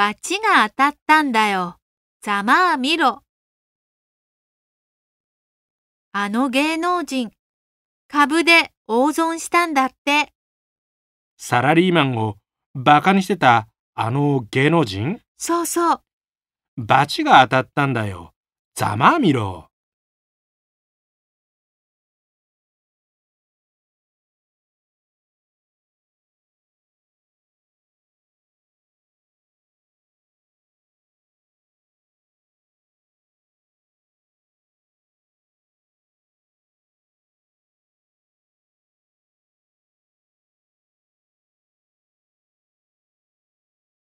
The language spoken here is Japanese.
バチが当たったんだよ。ざまあみろ。あの芸能人、株で大損したんだって。サラリーマンをバカにしてたあの芸能人そうそう。バチが当たったんだよ。ざまあみろ。